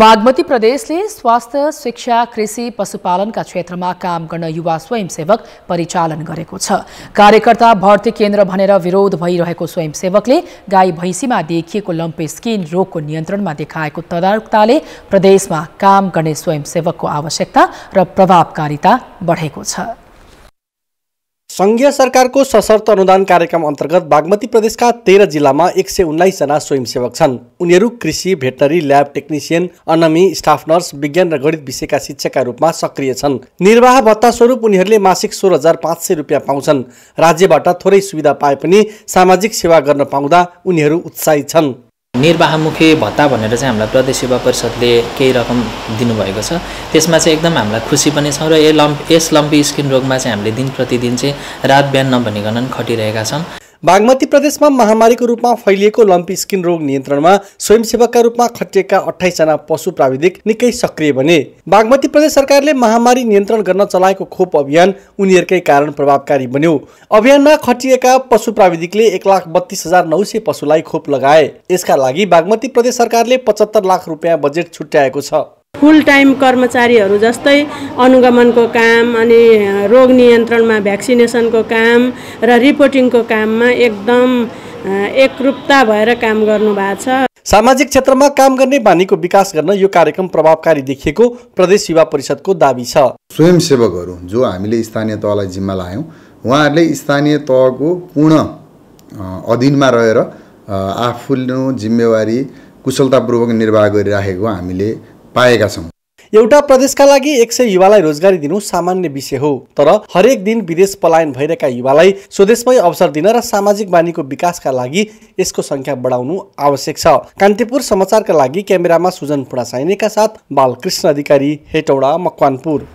बागमती प्रदेशले स्वास्थ्य शिक्षा कृषि पशुपालनका क्षेत्रमा काम गर्न युवा स्वयंसेवक परिचालन गरेको छ कार्यकर्ता भर्ती केन्द्र भनेर विरोध भइरहेको स्वयंसेवकले गाई भैँसीमा देखिएको लम्पे स्किन रोगको नियन्त्रणमा देखाएको तदारुकताले प्रदेशमा काम गर्ने स्वयंसेवकको आवश्यकता र प्रभावकारिता बढेको छ सङ्घीय सरकारको सशर्त अनुदान कार्यक्रम अन्तर्गत बागमती प्रदेशका तेह्र जिल्लामा एक सय उन्नाइसजना स्वयंसेवक छन् उनीहरू कृषि भेटनरी ल्याब टेक्निसियन अनमी स्टाफ नर्स विज्ञान र गणित विषयका शिक्षकका रूपमा सक्रिय छन् निर्वाह भत्ता स्वरूप उनीहरूले मासिक सोह्र हजार पाँच सय रुपियाँ पाउँछन् राज्यबाट थोरै सुविधा पाए पनि सामाजिक सेवा गर्न पाउँदा उनीहरू उत्साहित छन् निर्वाहमुखी भत्ता भनेर चाहिँ हामीलाई प्रदेश सेवा परिषदले केही रकम दिनुभएको छ त्यसमा चाहिँ एकदम हामीलाई खुसी पनि छौँ र यो यस लम्पी स्किन रोगमा चाहिँ हामीले दिन प्रतिदिन चाहिँ रात बिहान नभनिकन खटिरहेका छौँ बागमती प्रदेशमा महामारीको रूपमा फैलिएको लम्पी स्किन रोग नियन्त्रणमा स्वयंसेवकका रूपमा खटिएका अठाइसजना पशु प्राविधिक निकै सक्रिय बने बागमती प्रदेश सरकारले महामारी नियन्त्रण गर्न चलाएको खोप अभियान उनीहरूकै कारण प्रभावकारी बन्यो अभियानमा खटिएका पशु प्राविधिकले एक लाख बत्तिस हजार नौ सय पशुलाई खोप लगाए यसका लागि बागमती प्रदेश सरकारले पचहत्तर लाख रुपियाँ बजेट छुट्याएको छ फुल टाइम कर्मचारीहरू जस्तै अनुगमनको काम अनि रोग नियन्त्रणमा भ्याक्सिनेसनको काम र रिपोर्टिङको काममा एकदम एकरूपता भएर काम गर्नु भएको छ सामाजिक क्षेत्रमा काम गर्ने बानीको विकास गर्न यो कार्यक्रम प्रभावकारी देखिएको प्रदेश युवा परिषदको दावी छ स्वयंसेवकहरू जो हामीले स्थानीय तहलाई जिम्मा लायौँ उहाँहरूले स्थानीय तहको पूर्ण अधीनमा रहेर आफ्नो जिम्मेवारी कुशलतापूर्वक निर्वाह गरिराखेको हामीले पाएका छौँ एउटा प्रदेशका लागि एक सय युवालाई रोजगारी दिनु सामान्य विषय हो तर हरेक दिन विदेश पलायन भइरहेका युवालाई स्वदेशमै अवसर दिन र सामाजिक बानीको विकासका लागि यसको संख्या बढाउनु आवश्यक छ कान्तिपुर समाचारका लागि क्यामेरामा सुजन पुणा साइनेका साथ बालकृष्ण अधिकारी हेटौडा मकवानपुर